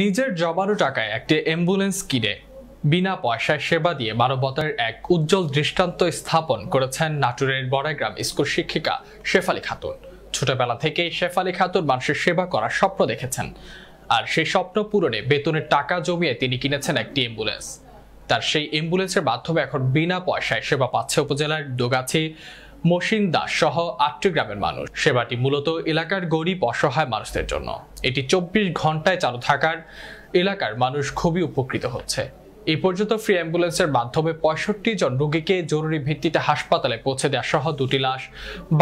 নিজের জবারও টাকায় একটি অ্যাম্বুলেন্স কিনে বিনা পয়সায় সেবা দিয়ে মানবতার এক উজ্জ্বল দৃষ্টান্ত স্থাপন করেছেন নাটোরের বড়াইগ্রাম স্কুল শিক্ষিকা শেফালি খাতুন ছোটবেলা থেকেই শেফালি খাতুন মানুষের সেবা করার স্বপ্ন দেখেছেন আর সেই স্বপ্ন পূরণে বেতনের টাকা জমিয়ে তিনি কিনেছেন একটি অ্যাম্বুলেন্স তার সেই অ্যাম্বুলেন্সের মাধ্যমে এখন বিনা পয়সায় সেবা পাচ্ছে উপজেলার দোগাছি মসিন দাস সহ আটটি গ্রামের মানুষ সেবাটি মূলত এলাকার গরিব অসহায় মানুষদের জন্য এটি চব্বিশ ঘন্টায় চালু থাকার এলাকার মানুষ খুবই উপকৃত হচ্ছে এ পর্যন্ত ফ্রি অ্যাম্বুলেন্সের মাধ্যমে পঁয়ষট্টি জন রোগীকে জরুরি ভিত্তিতে হাসপাতালে পৌঁছে দেওয়া সহ দুটি লাশ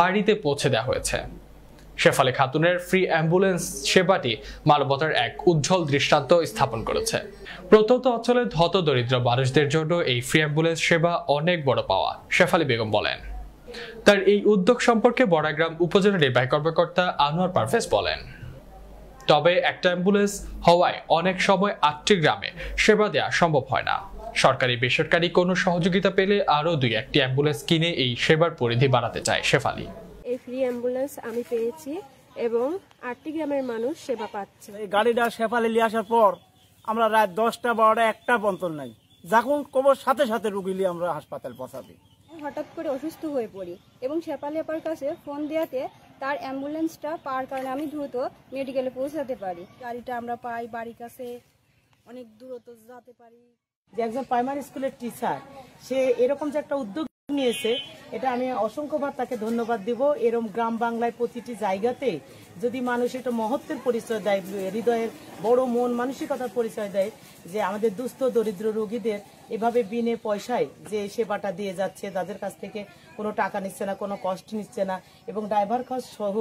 বাড়িতে পৌঁছে দেওয়া হয়েছে শেফালি খাতুনের ফ্রি অ্যাম্বুলেন্স সেবাটি মানবতার এক উজ্জ্বল দৃষ্টান্ত স্থাপন করেছে প্রত্যন্ত অঞ্চলে ধত দরিদ্র মানুষদের জন্য এই ফ্রি অ্যাম্বুলেন্স সেবা অনেক বড় পাওয়া শেফালি বেগম বলেন তার এই উদ্যোগ সম্পর্কে বড়াগ্রাম উপজেলা নির্বাহী কর্মকর্তা আনোয়ার পারভেজ বলেন তবে একটা অ্যাম্বুলেন্স হওয়ায় অনেক সময় আটটি গ্রামে সেবা দেওয়া সম্ভব হয় না সরকারি বেসরকারি কোনো সহযোগিতা পেলে আরও দুই একটি অ্যাম্বুলেন্স কিনে এই সেবার পরিধি বাড়াতে চায় শেফালি এই ফ্রি অ্যাম্বুলেন্স আমি পেয়েছি এবং আটটি গ্রামের মানুষ সেবা পাচ্ছে এই গাড়িটা শেফালি নিয়ে আসার পর আমরা রাত দশটা বারোটা একটা পন্তন নাই যখন কবর সাথে সাথে রুগী আমরা হাসপাতাল পৌঁছাবি হঠাৎ করে অসুস্থ হয়ে পড়ি এবং শেপালেপার কাছে ফোন দেওয়াতে তার অ্যাম্বুলেন্সটা পাওয়ার কারণে আমি দ্রুত মেডিকেলে পৌঁছাতে পারি গাড়িটা আমরা পাই বাড়ির কাছে অনেক দূরত যেতে পারি যে একজন প্রাইমারি স্কুলের টিচার সে এরকম যে একটা উদ্যোগ নিয়েছে এটা আমি অসংখ্যবার তাকে ধন্যবাদ দিব এরম গ্রাম বাংলায় প্রতিটি জায়গাতে যদি মানুষ একটা মহত্বের পরিচয় দেয় হৃদয়ের বড় মন মানসিকতার পরিচয় দেয় যে আমাদের দুস্থ দরিদ্র রোগীদের এভাবে বিনে পয়সায় যে সেবাটা দিয়ে যাচ্ছে তাদের কাছ থেকে কোনো টাকা নিচ্ছে না কোনো কষ্ট নিচ্ছে না এবং ড্রাইভার খরচ সহ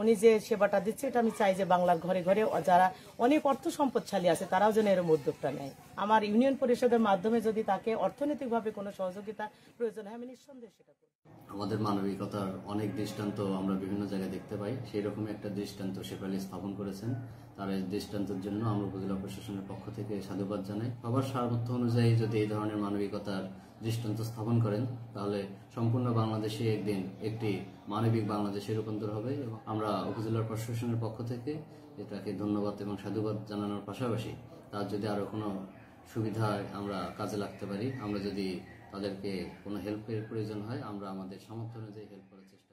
উনি যে সেবাটা দিচ্ছে এটা আমি চাই যে বাংলার ঘরে ঘরে যারা অনেক অর্থ সম্পদশালী আছে তারাও যেন এরম উদ্যোগটা নেয় আমার ইউনিয়ন পরিষদের মাধ্যমে যদি তাকে অর্থনৈতিকভাবে কোনো সহযোগিতা প্রয়োজন হয় আমি নিঃসন্দেহে সেটা আমাদের মানবিকতার অনেক দৃষ্টান্ত আমরা বিভিন্ন জায়গায় দেখতে পাই সেই রকম একটা দৃষ্টান্ত শেফালি স্থাপন করেছেন তার এই দৃষ্টান্তের জন্য আমরা উপজেলা প্রশাসনের পক্ষ থেকে সাধুবাদ জানাই সবার সামর্থ্য অনুযায়ী যদি এই ধরনের মানবিকতার দৃষ্টান্ত স্থাপন করেন তাহলে সম্পূর্ণ বাংলাদেশে একদিন একটি মানবিক বাংলাদেশে রূপান্তর হবে এবং আমরা উপজেলার প্রশাসনের পক্ষ থেকে এটাকে ধন্যবাদ এবং সাধুবাদ জানানোর পাশাপাশি তার যদি আরও কোনো সুবিধায় আমরা কাজে লাগতে পারি আমরা যদি তাদেরকে কোনো হেল্পের প্রয়োজন হয় আমরা আমাদের সামর্থ্য অনুযায়ী হেল্প করার চেষ্টা